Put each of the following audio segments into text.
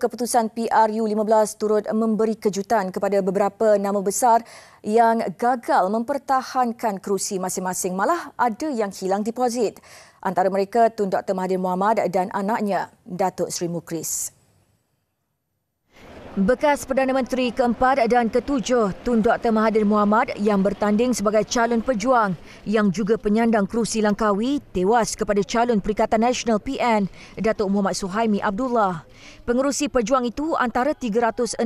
keputusan PRU15 turut memberi kejutan kepada beberapa nama besar yang gagal mempertahankan kerusi masing-masing malah ada yang hilang deposit. Antara mereka Tun Dr Mahathir Mohamad dan anaknya Datuk Sri Mukris. Bekas Perdana Menteri keempat dan ketujuh Tun Dr. Mahathir Mohamad yang bertanding sebagai calon pejuang yang juga penyandang kerusi Langkawi tewas kepada calon Perikatan Nasional PN Datuk Muhammad Suhaimi Abdullah. Pengerusi pejuang itu antara 369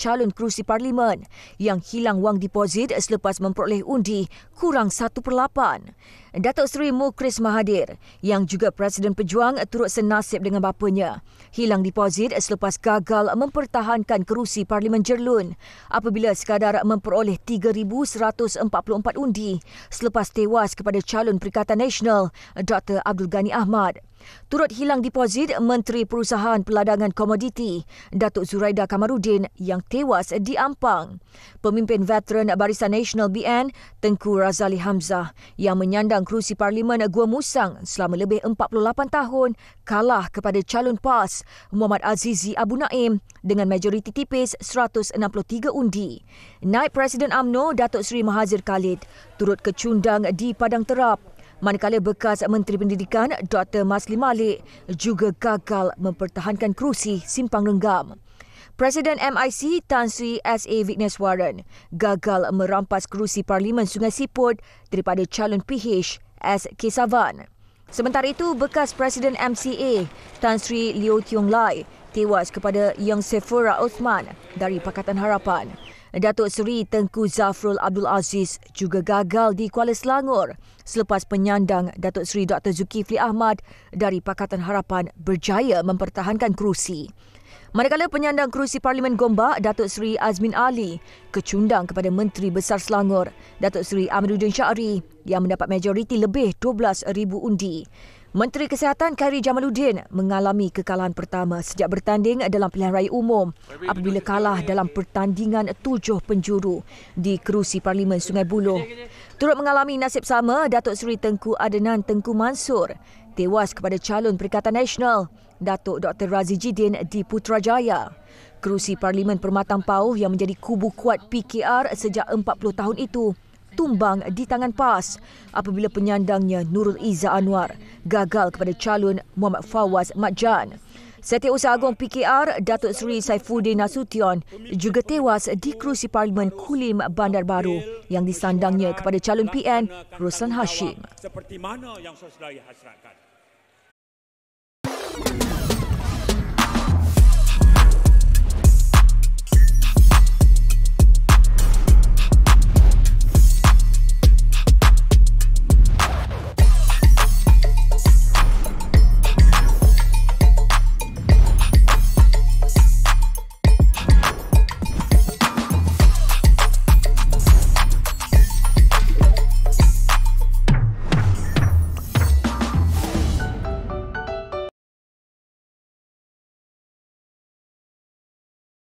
calon kerusi parlimen yang hilang wang deposit selepas memperoleh undi kurang 1 per 8. Datuk Seri Mukris Mahathir yang juga Presiden Pejuang turut senasib dengan bapanya hilang deposit selepas gagal mempertahankan kerusi Parlimen Jerlun apabila sekadar memperoleh 3,144 undi selepas tewas kepada calon Perikatan Nasional Dr. Abdul Ghani Ahmad. Turut hilang deposit Menteri Perusahaan Peladangan Komoditi, Datuk Zuraida Kamarudin yang tewas di Ampang. Pemimpin veteran Barisan Nasional BN, Tengku Razali Hamzah yang menyandang kerusi Parlimen Gua Musang selama lebih 48 tahun kalah kepada calon PAS Muhammad Azizi Abu Naim dengan majoriti tipis 163 undi. Naib Presiden AMNO Datuk Seri Mahazir Khalid turut kecundang di Padang Terap Manakala bekas Menteri Pendidikan Dr. Masli Malik juga gagal mempertahankan kerusi simpang renggam. Presiden MIC Tan Sri S.A. Vigneswaran gagal merampas kerusi Parlimen Sungai Siput daripada calon PH S. Kesavan. Sementara itu, bekas Presiden MCA Tan Sri Leo Tiong Lai tewas kepada Yang Sefura Osman dari Pakatan Harapan. Datuk Seri Tengku Zafrul Abdul Aziz juga gagal di Kuala Selangor selepas penyandang Datuk Seri Dr. Zulkifli Ahmad dari Pakatan Harapan berjaya mempertahankan kerusi. Manakala penyandang kerusi Parlimen Gombak, Datuk Seri Azmin Ali, kecundang kepada Menteri Besar Selangor, Datuk Seri Amiruddin Syari yang mendapat majoriti lebih 12,000 undi. Menteri Kesihatan Khairi Jamaluddin mengalami kekalahan pertama sejak bertanding dalam pilihan raya umum apabila kalah dalam pertandingan tujuh penjuru di kerusi Parlimen Sungai Buloh. Turut mengalami nasib sama Datuk Seri Tengku Adenan Tengku Mansur tewas kepada calon Perikatan Nasional Datuk Dr. Razijidin di Putrajaya. Kerusi Parlimen Permatang Pauh yang menjadi kubu kuat PKR sejak 40 tahun itu tumbang di tangan PAS apabila penyandangnya Nurul Iza Anwar gagal kepada calon Muhammad Fawaz Matjan. Setiausaha Agong PKR, Datuk Seri Saifuddin Nasution juga tewas di kerusi Parlimen Kulim Bandar Baru yang disandangnya kepada calon PN Ruslan Hashim.